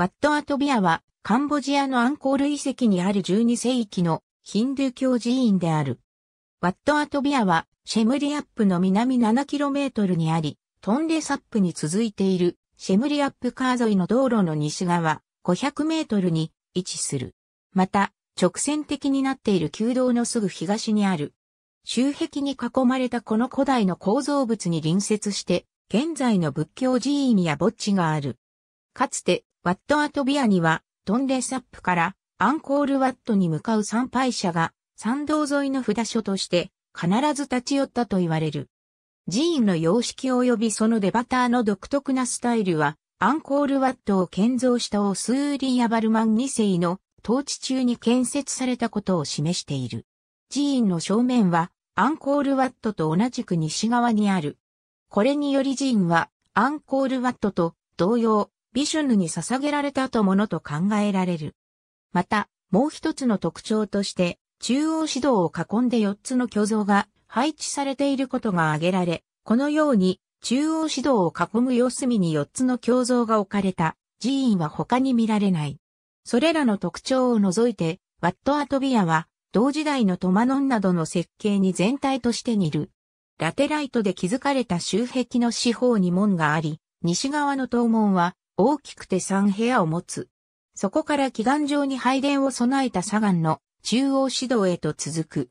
ワットアトビアは、カンボジアのアンコール遺跡にある12世紀のヒンドゥー教寺院である。ワットアトビアは、シェムリアップの南 7km にあり、トンレサップに続いている、シェムリアップ川沿いの道路の西側、500メートルに位置する。また、直線的になっている旧道のすぐ東にある。周壁に囲まれたこの古代の構造物に隣接して、現在の仏教寺院や墓地がある。かつて、ワットアトビアには、トンレサップからアンコールワットに向かう参拝者が、参道沿いの札所として、必ず立ち寄ったと言われる。寺院の様式及びそのデバターの独特なスタイルは、アンコールワットを建造したオスーリー・アバルマン2世の統治中に建設されたことを示している。寺院の正面は、アンコールワットと同じく西側にある。これにより寺院は、アンコールワットと同様、ビシュヌに捧げられたとものと考えられる。また、もう一つの特徴として、中央指導を囲んで四つの巨像が配置されていることが挙げられ、このように中央指導を囲む四隅に四つの胸像が置かれた寺院は他に見られない。それらの特徴を除いて、ワットアトビアは同時代のトマノンなどの設計に全体として似る。ラテライトで築かれた周壁の四方に門があり、西側の東門は大きくて3部屋を持つ。そこから祈願場に拝殿を備えた左岸の中央指導へと続く。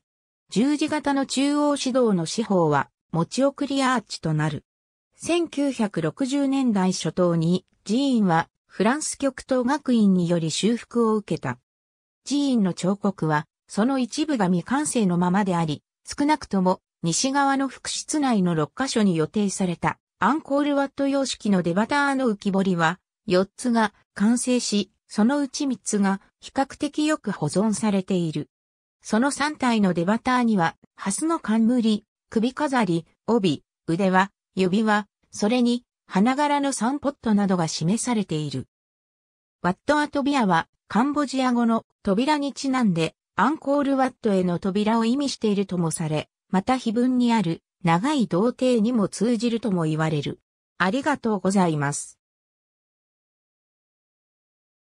十字型の中央指導の四方は持ち送りアーチとなる。1960年代初頭に寺院はフランス極東学院により修復を受けた。寺院の彫刻はその一部が未完成のままであり、少なくとも西側の複室内の6カ所に予定されたアンコールワット様式のデバターの浮き彫りは、4つが完成し、そのうち3つが比較的よく保存されている。その3体のデバターには、ハスの冠、首飾り、帯、腕輪、指輪、それに、花柄のサンポットなどが示されている。ワットアトビアは、カンボジア語の扉にちなんで、アンコールワットへの扉を意味しているともされ、また碑文にある長い童貞にも通じるとも言われる。ありがとうございます。